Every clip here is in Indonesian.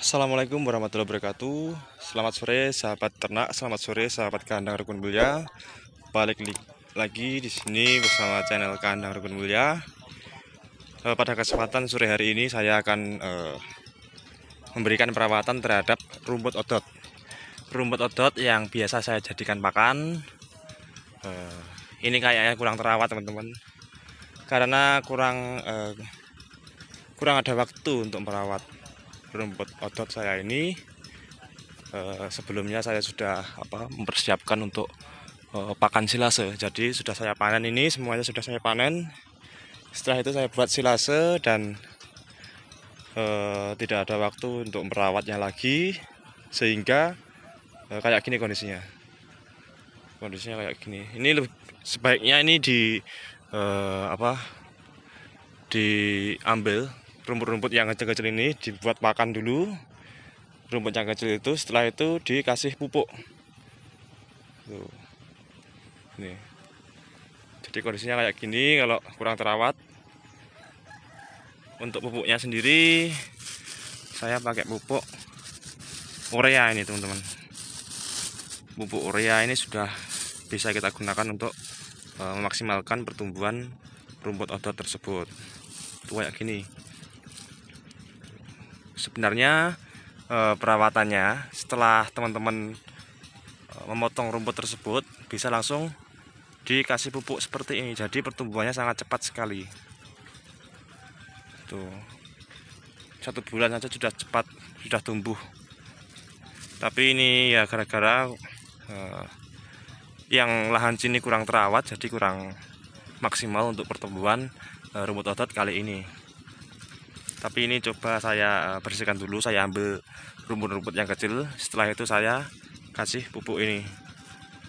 Assalamualaikum warahmatullahi wabarakatuh Selamat sore sahabat ternak Selamat sore sahabat kandang Rukun Mulia Balik lagi di sini bersama channel kandang Rukun Mulia eh, Pada kesempatan sore hari ini saya akan uh, Memberikan perawatan terhadap rumput odot Rumput odot yang biasa saya jadikan pakan uh, Ini kayaknya kurang terawat teman-teman Karena kurang kurang ada waktu untuk merawat rumput otot saya ini eh, sebelumnya saya sudah apa mempersiapkan untuk eh, pakan silase. Jadi sudah saya panen ini semuanya sudah saya panen. Setelah itu saya buat silase dan eh, tidak ada waktu untuk merawatnya lagi sehingga kayak gini kondisinya. Kondisinya kayak gini. Ini lebih, sebaiknya ini di apa diambil rumput-rumput yang kecil-kecil ini dibuat pakan dulu rumput yang kecil itu setelah itu dikasih pupuk tuh ini jadi kondisinya kayak gini kalau kurang terawat untuk pupuknya sendiri saya pakai pupuk urea ini teman-teman pupuk urea ini sudah bisa kita gunakan untuk eh, memaksimalkan pertumbuhan rumput odot tersebut itu kayak gini sebenarnya e, perawatannya setelah teman-teman eh, memotong rumput tersebut bisa langsung dikasih pupuk seperti ini jadi pertumbuhannya sangat cepat sekali tuh satu bulan saja sudah cepat sudah tumbuh tapi ini ya gara-gara e, yang lahan sini kurang terawat jadi kurang maksimal untuk pertumbuhan e, rumput otot kali ini tapi ini coba saya eh, bersihkan dulu saya ambil rumput-rumput yang kecil setelah itu saya kasih pupuk ini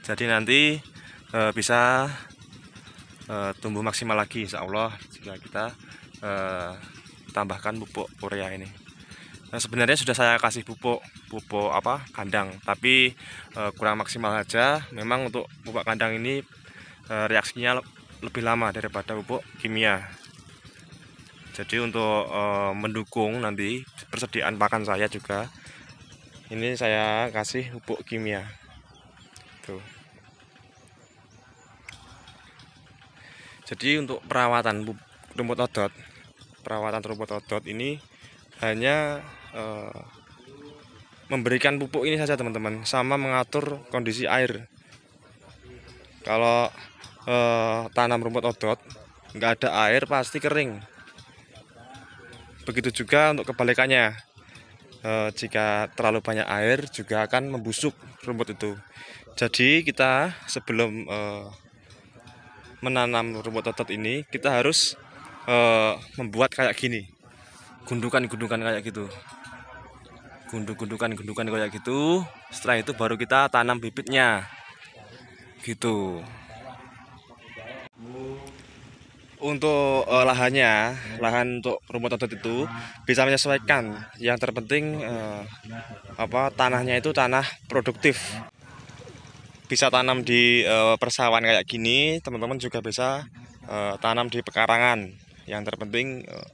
jadi nanti e, bisa e, tumbuh maksimal lagi insya Allah jika kita e, tambahkan pupuk urea ini nah, sebenarnya sudah saya kasih pupuk pupuk apa kandang tapi e, kurang maksimal aja memang untuk pupuk kandang ini e, reaksinya lebih lama daripada pupuk kimia jadi untuk uh, mendukung nanti persediaan pakan saya juga ini saya kasih pupuk kimia tuh jadi untuk perawatan rumput odot perawatan rumput odot ini hanya eh, memberikan pupuk ini saja teman-teman sama mengatur kondisi air kalau eh, tanam rumput odot nggak ada air pasti kering Begitu juga untuk kebalikannya. E, jika terlalu banyak air juga akan membusuk rumput itu. Jadi kita sebelum e, menanam rumput otot ini kita harus e, membuat kayak gini. Gundukan-gundukan kayak gitu. Gunduk-gundukan-gundukan kayak gitu. Setelah itu baru kita tanam bibitnya. Gitu untuk uh, lahannya, lahan untuk rumput otot itu bisa menyesuaikan. Yang terpenting uh, apa tanahnya itu tanah produktif. Bisa tanam di uh, persawahan kayak gini, teman-teman juga bisa uh, tanam di pekarangan. Yang terpenting uh,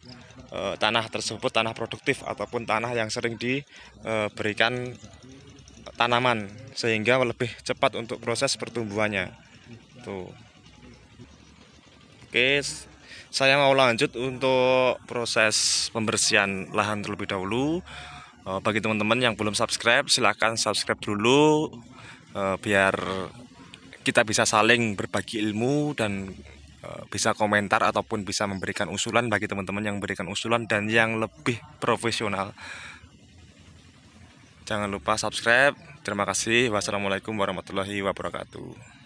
uh, tanah tersebut tanah produktif ataupun tanah yang sering diberikan uh, tanaman sehingga lebih cepat untuk proses pertumbuhannya. Tuh. Oke, saya mau lanjut untuk proses pembersihan lahan terlebih dahulu. Eh, bagi teman-teman yang belum subscribe, silahkan subscribe dulu eh, biar kita bisa saling berbagi ilmu dan eh, bisa komentar ataupun bisa memberikan usulan bagi teman-teman yang memberikan usulan dan yang lebih profesional. Jangan lupa subscribe. Terima kasih. Wassalamualaikum warahmatullahi wabarakatuh.